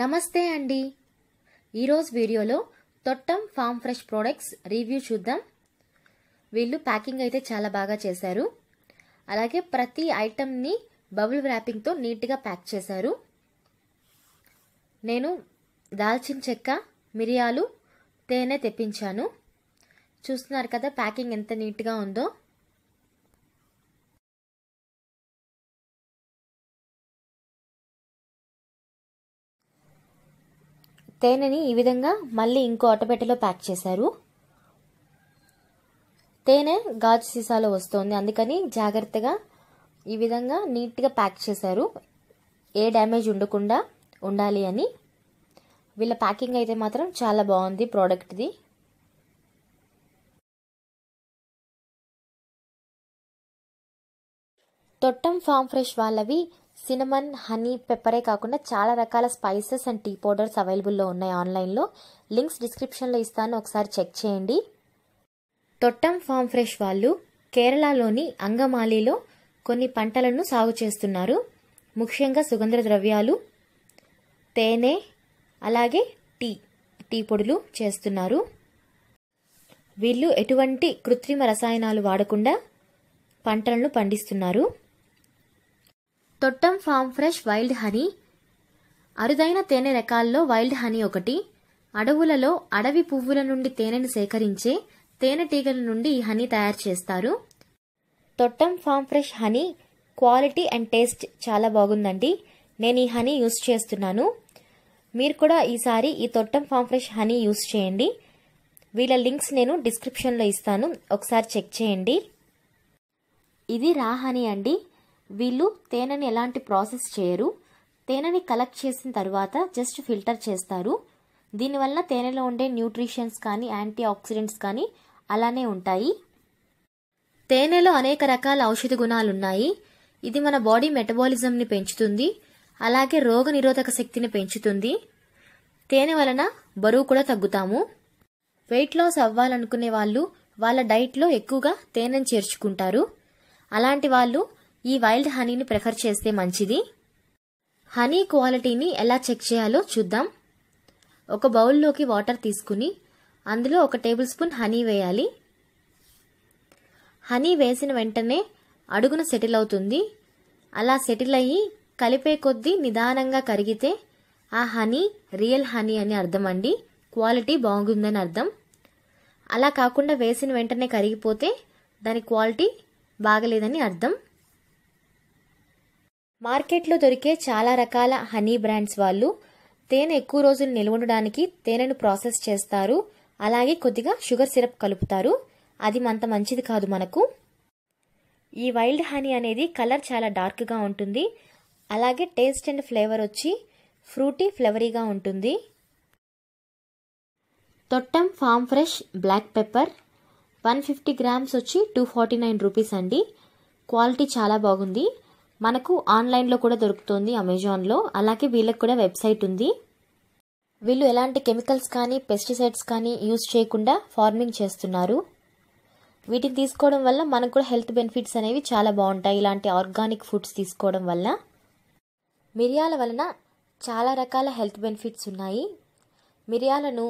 నమస్తే అండి ఈరోజు వీడియోలో Thottam farm fresh products review చూద్దాం వీళ్ళు ప్యాకింగ్ అయితే చాలా బాగా చేశారు అలాగే ప్రతి ఐటమ్ని బబుల్ ర్యాపింగ్తో నీట్గా ప్యాక్ చేశారు నేను దాల్చిన చెక్క మిరియాలు తేనె తెప్పించాను చూస్తున్నారు కదా ప్యాకింగ్ ఎంత నీట్గా ఉందో తేనెని ఈ విధంగా మళ్ళీ ఇంకో అట్టపెట్టెలో ప్యాక్ చేశారు తేనె గాజు సీసాలో వస్తుంది అందుకని జాగ్రత్తగా ఈ విధంగా నీట్గా ప్యాక్ చేశారు ఏ డ్యామేజ్ ఉండకుండా ఉండాలి అని వీళ్ళ ప్యాకింగ్ అయితే మాత్రం చాలా బాగుంది ప్రోడక్ట్ది తొట్టం ఫామ్ ఫ్రెష్ వాళ్ళవి సినమన్ హనీ పెప్పరే కాకుండా చాలా రకాల స్పైసెస్ అండ్ టీ పౌడర్స్ అవైలబుల్లో ఉన్నాయి ఆన్లైన్లో లింక్స్ డిస్క్రిప్షన్లో ఇస్తాను ఒకసారి చెక్ చేయండి తొట్టం ఫామ్ ఫ్రెష్ వాళ్ళు కేరళలోని అంగమాలిలో కొన్ని పంటలను సాగు చేస్తున్నారు ముఖ్యంగా సుగంధ ద్రవ్యాలు తేనె అలాగే టీ టీ పొడులు చేస్తున్నారు వీళ్ళు ఎటువంటి కృత్రిమ రసాయనాలు వాడకుండా పంటలను పండిస్తున్నారు Thottam farm fresh wild honey అరుదైన తేనె రకాల్లో వైల్డ్ హనీ ఒకటి అడవులలో అడవి పువ్వుల నుండి తేనెను సేకరించే తేనెటీగల నుండి ఈ హనీ తయారు చేస్తారు Thottam farm fresh honey quality and taste చాలా బాగుందండి నేను ఈ హనీ యూస్ చేస్తున్నాను మీరు కూడా ఈసారి ఈ Thottam farm fresh honey use చేయండి వీళ్ళ లింక్స్ నేను డిస్క్రిప్షన్లో ఇస్తాను ఒకసారి చెక్ చేయండి ఇది రా హనీ అండి వీళ్ళు తేనెని ఎలాంటి ప్రాసెస్ చేయరు తేనెని కలెక్ట్ చేసిన తర్వాత జస్ట్ ఫిల్టర్ చేస్తారు దీనివల్ల తేనెలో ఉండే న్యూట్రిషన్స్ కానీ యాంటీ ఆక్సిడెంట్స్ కానీ అలానే ఉంటాయి తేనెలో అనేక రకాల ఔషధ గుణాలు ఉన్నాయి ఇది మన బాడీ మెటబాలిజంని పెంచుతుంది అలాగే రోగ నిరోధక శక్తిని పెంచుతుంది తేనె వలన బరువు కూడా తగ్గుతాము వెయిట్ లాస్ అవ్వాలనుకునే వాళ్ళు వాళ్ళ డైట్లో ఎక్కువగా తేనెను చేర్చుకుంటారు అలాంటి వాళ్ళు ఈ వైల్డ్ హనీని ప్రిఫర్ చేస్తే మంచిది హనీ క్వాలిటీని ఎలా చెక్ చేయాలో చూద్దాం ఒక బౌల్లోకి వాటర్ తీసుకుని అందులో ఒక టేబుల్ స్పూన్ హనీ వేయాలి హనీ వేసిన వెంటనే అడుగున సెటిల్ అవుతుంది అలా సెటిల్ అయ్యి కలిపే కొద్దీ నిదానంగా కరిగితే ఆ హనీ రియల్ హనీ అని అర్థం అండి క్వాలిటీ బాగుందని అర్థం అలా కాకుండా వేసిన వెంటనే కరిగిపోతే దాని క్వాలిటీ బాగలేదని అర్థం మార్కెట్లో దొరికే చాలా రకాల హనీ బ్రాండ్స్ వాళ్ళు తేనె ఎక్కువ రోజులు ఉండడానికి తేనెను ప్రాసెస్ చేస్తారు అలాగే కొద్దిగా షుగర్ సిరప్ కలుపుతారు అది అంత మంచిది కాదు మనకు ఈ వైల్డ్ హనీ అనేది కలర్ చాలా డార్క్గా ఉంటుంది అలాగే టేస్ట్ అండ్ ఫ్లేవర్ వచ్చి ఫ్రూటీ ఫ్లేవరీగా ఉంటుంది Thottam farm fresh black pepper one fifty grams వచ్చి టూ ఫార్టీ నైన్ రూపీస్ అండి క్వాలిటీ చాలా బాగుంది మనకు ఆన్లైన్లో కూడా దొరుకుతుంది అమెజాన్లో అలాగే వీళ్ళకి కూడా వెబ్సైట్ ఉంది వీళ్ళు ఎలాంటి కెమికల్స్ కానీ పెస్టిసైడ్స్ కానీ యూజ్ చేయకుండా ఫార్మింగ్ చేస్తున్నారు వీటిని తీసుకోవడం వల్ల మనకు కూడా హెల్త్ బెనిఫిట్స్ అనేవి చాలా బాగుంటాయి ఇలాంటి ఆర్గానిక్ ఫుడ్స్ తీసుకోవడం వల్ల మిరియాల వలన చాలా రకాల హెల్త్ బెనిఫిట్స్ ఉన్నాయి మిరియాలను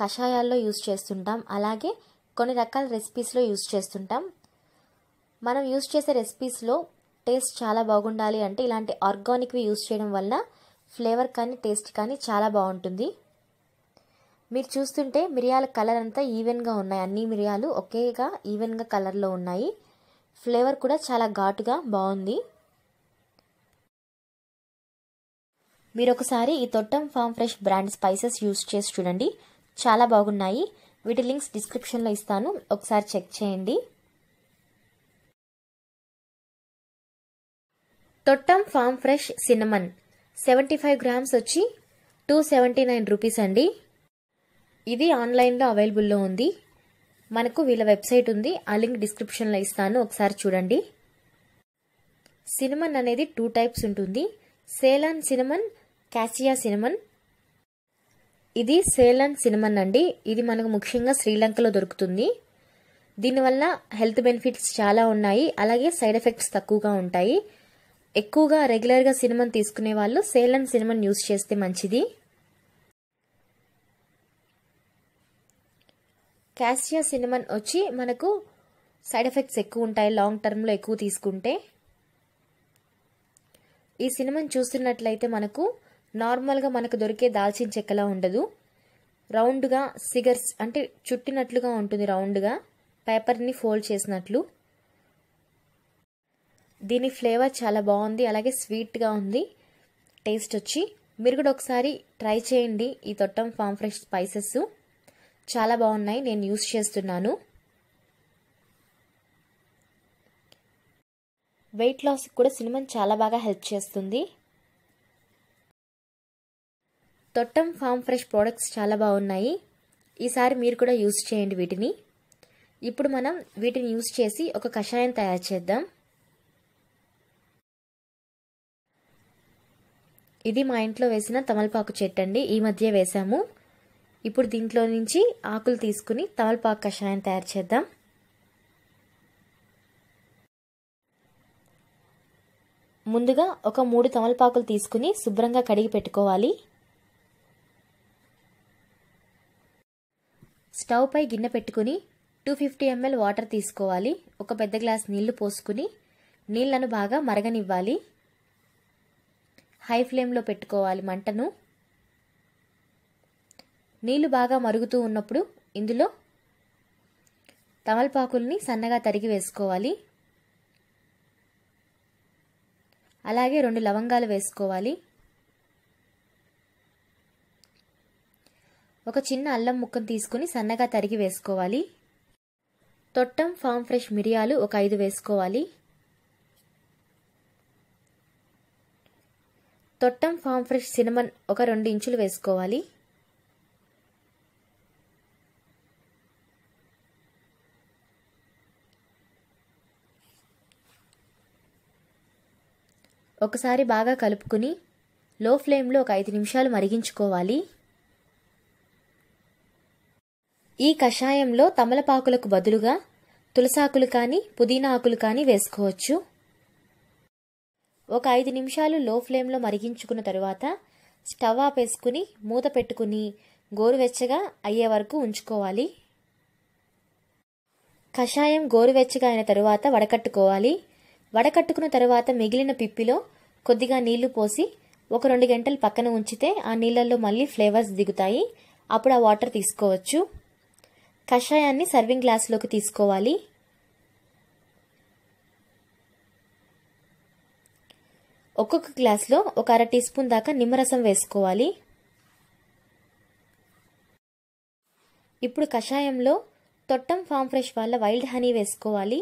కషాయాల్లో యూజ్ చేస్తుంటాం అలాగే కొన్ని రకాల రెసిపీస్లో యూజ్ చేస్తుంటాం మనం యూజ్ చేసే రెసిపీస్లో టేస్ట్ చాలా బాగుండాలి అంటే ఇలాంటి ఆర్గానిక్వి యూస్ చేయడం వల్ల ఫ్లేవర్ కానీ టేస్ట్ కానీ చాలా బాగుంటుంది మీరు చూస్తుంటే మిరియాల కలర్ అంతా ఈవెన్గా ఉన్నాయి అన్ని మిరియాలు ఒకేగా ఈవెన్గా కలర్లో ఉన్నాయి ఫ్లేవర్ కూడా చాలా ఘాటుగా బాగుంది మీరు ఒకసారి ఈ Thottam farm fresh brand spices use చేసి చూడండి చాలా బాగున్నాయి వీటి లింక్స్ డిస్క్రిప్షన్లో ఇస్తాను ఒకసారి చెక్ చేయండి Thottam farm fresh cinnamon seventy five grams వచ్చి టూ సెవెంటీ నైన్ రూపీస్ అండి ఇది ఆన్లైన్లో అవైలబుల్లో ఉంది మనకు వీళ్ళ వెబ్సైట్ ఉంది ఆ లింక్ డిస్క్రిప్షన్లో ఇస్తాను ఒకసారి చూడండి సినిమన్ అనేది టూ టైప్స్ ఉంటుంది సేలాన్ సినిమన్ క్యాసియా సినిమన్ ఇది సేలాన్ సినిమన్ అండి ఇది మనకు ముఖ్యంగా శ్రీలంకలో దొరుకుతుంది దీనివల్ల హెల్త్ బెనిఫిట్స్ చాలా ఉన్నాయి అలాగే సైడ్ ఎఫెక్ట్స్ తక్కువగా ఉంటాయి ఎక్కువగా రెగ్యులర్గా సినిమాను తీసుకునే వాళ్ళు సేలం సినిమాను యూస్ చేస్తే మంచిది క్యాస్టియా సినిమాన్ వచ్చి మనకు సైడ్ ఎఫెక్ట్స్ ఎక్కువ ఉంటాయి లాంగ్ టర్మ్లో ఎక్కువ తీసుకుంటే ఈ సినిమాని చూస్తున్నట్లయితే మనకు నార్మల్గా మనకు దొరికే దాల్చిన చెక్కలా ఉండదు రౌండ్గా సిగర్స్ అంటే చుట్టినట్లుగా ఉంటుంది రౌండ్గా పేపర్ని ఫోల్డ్ చేసినట్లు దీని ఫ్లేవర్ చాలా బాగుంది అలాగే స్వీట్గా ఉంది టేస్ట్ వచ్చి మీరు కూడా ఒకసారి ట్రై చేయండి ఈ తొట్టం ఫామ్ ఫ్రెష్ స్పైసెస్ చాలా బాగున్నాయి నేను యూస్ చేస్తున్నాను వెయిట్ లాస్కి కూడా సినిమా చాలా బాగా హెల్ప్ చేస్తుంది తొట్టం ఫామ్ ఫ్రెష్ ప్రోడక్ట్స్ చాలా బాగున్నాయి ఈసారి మీరు కూడా యూస్ చేయండి వీటిని ఇప్పుడు మనం వీటిని యూస్ చేసి ఒక కషాయం తయారు చేద్దాం ఇది మా ఇంట్లో వేసిన తమలపాకు చెట్టు అండి ఈ మధ్య వేసాము ఇప్పుడు దీంట్లో నుంచి ఆకులు తీసుకుని తమలపాకు కషాయం తయారు చేద్దాం ముందుగా ఒక మూడు తమలపాకులు తీసుకుని శుభ్రంగా కడిగి పెట్టుకోవాలి స్టవ్ పై గిన్నె పెట్టుకుని టూ ఫిఫ్టీ ఎంఎల్ వాటర్ తీసుకోవాలి ఒక పెద్ద గ్లాస్ నీళ్లు పోసుకుని నీళ్లను బాగా మరగనివ్వాలి హై ఫ్లేమ్లో పెట్టుకోవాలి మంటను నీళ్లు బాగా మరుగుతూ ఉన్నప్పుడు ఇందులో తమలపాకుల్ని సన్నగా తరిగి వేసుకోవాలి అలాగే రెండు లవంగాలు వేసుకోవాలి ఒక చిన్న అల్లం ముక్కను తీసుకుని సన్నగా తరిగి వేసుకోవాలి తొట్టం ఫామ్ ఫ్రెష్ మిరియాలు ఒక ఐదు వేసుకోవాలి తొట్టం ఫామ్ ఫ్రెష్ సినిమన్ ఒక రెండు ఇంచులు వేసుకోవాలి ఒకసారి బాగా కలుపుకుని లో ఫ్లేమ్లో ఒక ఐదు నిమిషాలు మరిగించుకోవాలి ఈ కషాయంలో తమలపాకులకు బదులుగా తులసాకులు కానీ పుదీనా ఆకులు కానీ వేసుకోవచ్చు ఒక ఐదు నిమిషాలు లో ఫ్లేమ్లో మరిగించుకున్న తరువాత స్టవ్ ఆపేసుకుని మూత పెట్టుకుని గోరువెచ్చగా అయ్యే వరకు ఉంచుకోవాలి కషాయం గోరువెచ్చగా అయిన తరువాత వడకట్టుకోవాలి వడకట్టుకున్న తరువాత మిగిలిన పిప్పిలో కొద్దిగా నీళ్లు పోసి ఒక రెండు గంటలు పక్కన ఉంచితే ఆ నీళ్ళల్లో మళ్ళీ ఫ్లేవర్స్ దిగుతాయి అప్పుడు ఆ వాటర్ తీసుకోవచ్చు కషాయాన్ని సర్వింగ్ గ్లాస్లోకి తీసుకోవాలి ఒక్కొక్క గ్లాస్లో ఒక అర టీ స్పూన్ దాకా నిమ్మరసం వేసుకోవాలి ఇప్పుడు కషాయంలో తొట్టం ఫామ్ ఫ్రెష్ వాళ్ళ వైల్డ్ హనీ వేసుకోవాలి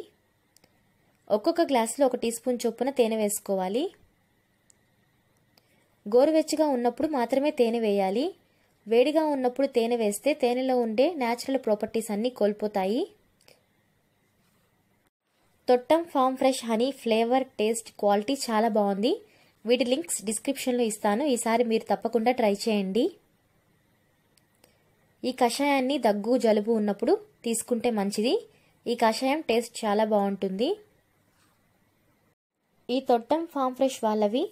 ఒక్కొక్క గ్లాస్లో ఒక టీ స్పూన్ చొప్పున తేనె వేసుకోవాలి గోరువెచ్చగా ఉన్నప్పుడు మాత్రమే తేనె వేయాలి వేడిగా ఉన్నప్పుడు తేనె వేస్తే తేనెలో ఉండే న్యాచురల్ ప్రాపర్టీస్ అన్నీ కోల్పోతాయి Thottam farm fresh honey flavour taste quality చాలా బాగుంది వీటి లింక్స్ డిస్క్రిప్షన్లో ఇస్తాను ఈసారి మీరు తప్పకుండా ట్రై చేయండి ఈ కషాయాన్ని దగ్గు జలుబు ఉన్నప్పుడు తీసుకుంటే మంచిది ఈ కషాయం టేస్ట్ చాలా బాగుంటుంది ఈ తొట్టం ఫామ్ ఫ్రెష్ వాళ్ళవి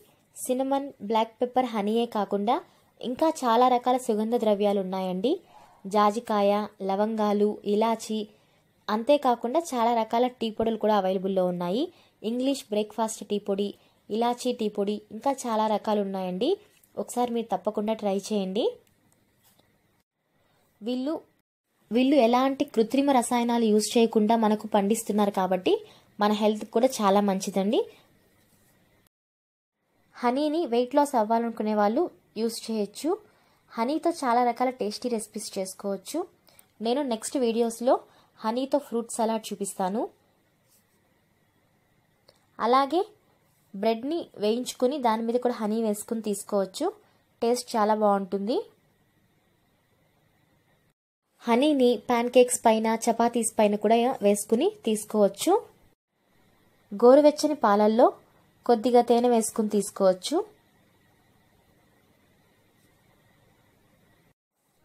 సినమన్ బ్లాక్ పెప్పర్ హనీయే కాకుండా ఇంకా చాలా రకాల సుగంధ ద్రవ్యాలు ఉన్నాయండి జాజికాయ లవంగాలు ఇలాచి అంతేకాకుండా చాలా రకాల టీ పొడులు కూడా అవైలబుల్లో ఉన్నాయి ఇంగ్లీష్ బ్రేక్ఫాస్ట్ టీ పొడి ఇలాచీ టీ పొడి ఇంకా చాలా రకాలు ఉన్నాయండి ఒకసారి మీరు తప్పకుండా ట్రై చేయండి వీళ్ళు వీళ్ళు ఎలాంటి కృత్రిమ రసాయనాలు యూజ్ చేయకుండా మనకు పండిస్తున్నారు కాబట్టి మన హెల్త్ కూడా చాలా మంచిదండి హనీని వెయిట్ లాస్ అవ్వాలనుకునే వాళ్ళు యూజ్ చేయొచ్చు హనీతో చాలా రకాల టేస్టీ రెసిపీస్ చేసుకోవచ్చు నేను నెక్స్ట్ వీడియోస్లో హనీతో ఫ్రూట్ సలాడ్ చూపిస్తాను అలాగే బ్రెడ్ని వేయించుకొని దాని మీద కూడా హనీ వేసుకుని తీసుకోవచ్చు టేస్ట్ చాలా బాగుంటుంది హనీని ప్యాన్ కేక్స్ పైన చపాతీస్ పైన కూడా వేసుకుని తీసుకోవచ్చు గోరువెచ్చని పాలల్లో కొద్దిగా తేనె వేసుకుని తీసుకోవచ్చు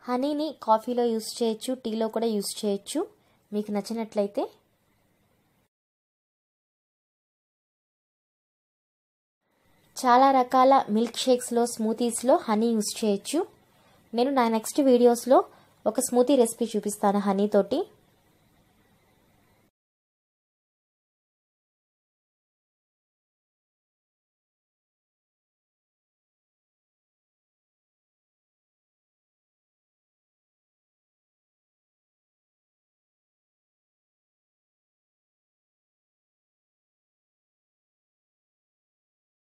హనీని కాఫీలో యూస్ చేయొచ్చు టీలో కూడా యూస్ చేయొచ్చు మీకు నచ్చినట్లయితే చాలా రకాల మిల్క్ షేక్స్లో స్మూతీస్లో హనీ యూస్ చేయొచ్చు నేను నా నెక్స్ట్ వీడియోస్లో ఒక స్మూతీ రెసిపీ చూపిస్తాను హనీ తోటి